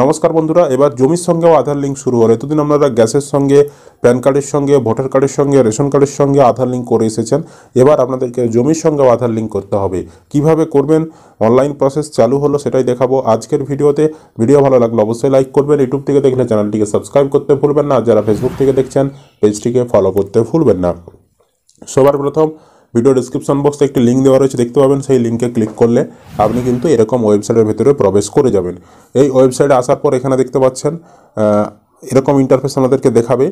নমস্কার বন্ধুরা এবার জমির সঙ্গেও আধার লিঙ্ক শুরু হলো এতদিন আপনারা গ্যাসের সঙ্গে প্যান কার্ডের সঙ্গে ভোটার কার্ডের সঙ্গে রেশন কার্ডের সঙ্গে আধার লিঙ্ক করে এসেছেন এবার আপনাদেরকে জমির সঙ্গেও আধার লিঙ্ক করতে হবে কিভাবে করবেন অনলাইন প্রসেস চালু হলো সেটাই দেখাবো আজকের ভিডিওতে ভিডিও ভালো লাগলো অবশ্যই লাইক করবেন ইউটিউব থেকে দেখলে চ্যানেলটিকে সাবস্ক্রাইব করতে ভুলবেন না যারা ফেসবুক থেকে দেখছেন পেজটিকে ফলো করতে ভুলবেন না সবার প্রথম ভিডিও ডিসক্রিপশন বক্সে একটি লিঙ্ক দেওয়া রয়েছে দেখতে পাবেন সেই লিঙ্কে ক্লিক করলে আপনি কিন্তু এরকম ওয়েবসাইটের ভেতরে প্রবেশ করে যাবেন এই ওয়েবসাইটে আসার পর এখানে দেখতে পাচ্ছেন এরকম ইন্টারফেস আমাদেরকে দেখাবে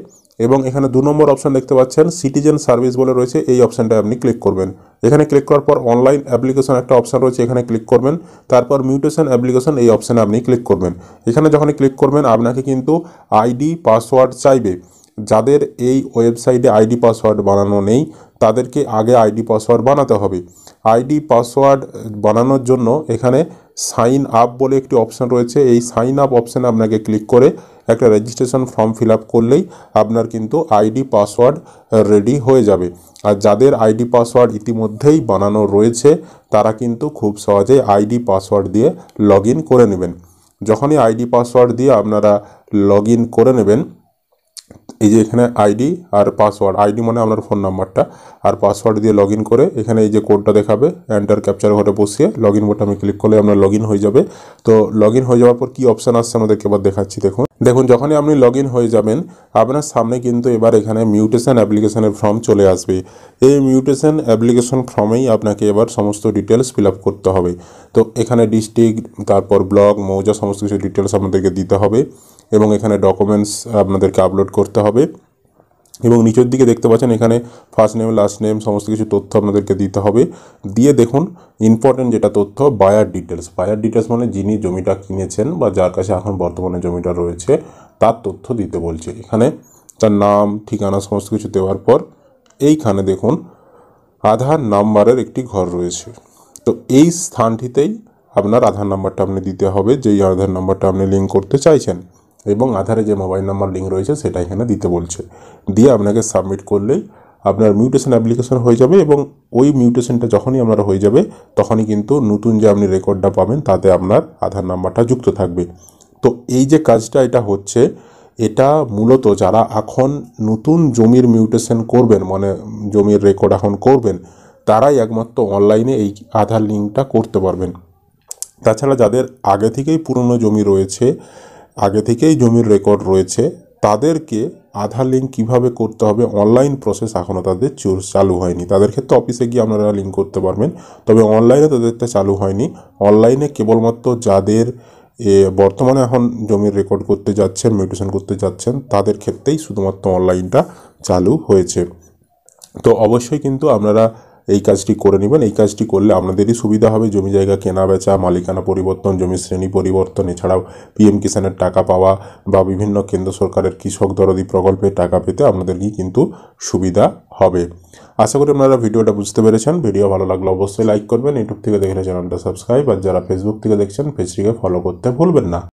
এবং এখানে দু নম্বর অপশান দেখতে পাচ্ছেন সিটিজেন সার্ভিস বলে রয়েছে এই অপশানটায় আপনি ক্লিক করবেন এখানে ক্লিক করার পর অনলাইন অ্যাপ্লিকেশন একটা অপশান রয়েছে এখানে ক্লিক করবেন তারপর মিউটেশন অ্যাপ্লিকেশন এই অপশানে আপনি ক্লিক করবেন এখানে যখনই ক্লিক করবেন আপনাকে কিন্তু আইডি পাসওয়ার্ড চাইবে যাদের এই ওয়েবসাইটে আইডি পাসওয়ার্ড বানানো নেই তাদেরকে আগে আইডি পাসওয়ার্ড বানাতে হবে আইডি পাসওয়ার্ড বানানোর জন্য এখানে সাইন আপ বলে একটি অপশান রয়েছে এই সাইন আপ অপশানে আপনাকে ক্লিক করে একটা রেজিস্ট্রেশন ফর্ম ফিল আপ করলেই আপনার কিন্তু আইডি পাসওয়ার্ড রেডি হয়ে যাবে আর যাদের আইডি পাসওয়ার্ড ইতিমধ্যেই বানানো রয়েছে তারা কিন্তু খুব সহজেই আইডি পাসওয়ার্ড দিয়ে লগ করে নেবেন যখনই আইডি পাসওয়ার্ড দিয়ে আপনারা লগ করে নেবেন এই যে এখানে আইডি আর পাসওয়ার্ড আইডি মানে আপনার ফোন নাম্বারটা আর পাসওয়ার্ড দিয়ে লগ করে এখানে এই যে কোডটা দেখাবে এন্টার ক্যাপচার ঘরে বসিয়ে লগ ইন আমি ক্লিক করলে আপনার লগ হয়ে যাবে তো লগ হয়ে যাওয়ার পর কী অপশান আসছে আমাদেরকে এবার দেখাচ্ছি দেখুন দেখুন যখনই আপনি লগ হয়ে যাবেন আপনার সামনে কিন্তু এবার এখানে মিউটেশন অ্যাপ্লিকেশনের ফর্ম চলে আসবে এই মিউটেশন অ্যাপ্লিকেশন ফর্মেই আপনাকে এবার সমস্ত ডিটেলস ফিল করতে হবে তো এখানে ডিস্ট্রিক্ট তারপর ব্লক মৌজা সমস্ত কিছু ডিটেলস আমাদেরকে দিতে হবে এবং এখানে ডকুমেন্টস আপনাদেরকে আপলোড করতে হবে এবং নিচের দিকে দেখতে পাচ্ছেন এখানে ফার্স্ট নেম লাস্ট নেম সমস্ত কিছু তথ্য আপনাদেরকে দিতে হবে দিয়ে দেখুন ইম্পর্টেন্ট যেটা তথ্য বায়ার ডিটেলস বায়ার ডিটেলস মানে যিনি জমিটা কিনেছেন বা যার কাছে এখন বর্তমানে জমিটা রয়েছে তার তথ্য দিতে বলছে এখানে তার নাম ঠিকানা সমস্ত কিছু দেওয়ার পর এইখানে দেখুন আধার নাম্বারের একটি ঘর রয়েছে তো এই স্থানটিতেই আপনার আধার নাম্বারটা আপনি দিতে হবে যেই আধার নাম্বারটা আপনি লিঙ্ক করতে চাইছেন এবং আধারে যে মোবাইল নাম্বার লিঙ্ক রয়েছে সেটা এখানে দিতে বলছে দিয়ে আপনাকে সাবমিট করলেই আপনার মিউটেশন অ্যাপ্লিকেশন হয়ে যাবে এবং ওই মিউটেশনটা যখনই আপনার হয়ে যাবে তখনই কিন্তু নতুন যে আপনি রেকর্ডটা পাবেন তাতে আপনার আধার নাম্বারটা যুক্ত থাকবে তো এই যে কাজটা এটা হচ্ছে এটা মূলত যারা এখন নতুন জমির মিউটেশন করবেন মানে জমির রেকর্ড এখন করবেন তারাই একমাত্র অনলাইনে এই আধার লিঙ্কটা করতে পারবেন তাছাড়া যাদের আগে থেকেই পুরনো জমি রয়েছে আগে থেকেই জমির রেকর্ড রয়েছে তাদেরকে আধার লিঙ্ক কীভাবে করতে হবে অনলাইন প্রসেস এখনও তাদের চোর চালু হয়নি তাদের ক্ষেত্রে অফিসে গিয়ে আপনারা লিঙ্ক করতে পারবেন তবে অনলাইনে তাদেরটা চালু হয়নি অনলাইনে কেবলমাত্র যাদের এ বর্তমানে এখন জমির রেকর্ড করতে যাচ্ছেন মিউটেশন করতে যাচ্ছেন তাদের ক্ষেত্রেই শুধুমাত্র অনলাইনটা চালু হয়েছে তো অবশ্যই কিন্তু আপনারা এই কাজটি করে নেবেন এই কাজটি করলে আপনাদেরই সুবিধা হবে জমি জায়গা কেনা বেচা মালিকানা পরিবর্তন জমি শ্রেণী পরিবর্তন এছাড়াও পিএম কিষানের টাকা পাওয়া বা বিভিন্ন কেন্দ্র সরকারের কৃষক দরদি প্রকল্পের টাকা পেতে আপনাদেরকেই কিন্তু সুবিধা হবে আশা করি আপনারা ভিডিওটা বুঝতে পেরেছেন ভিডিও ভালো লাগলে অবশ্যই লাইক করবেন ইউটিউব থেকে দেখলে চ্যানেলটা সাবস্ক্রাইব আর যারা ফেসবুক থেকে দেখছেন ফেসবুকে ফলো করতে ভুলবেন না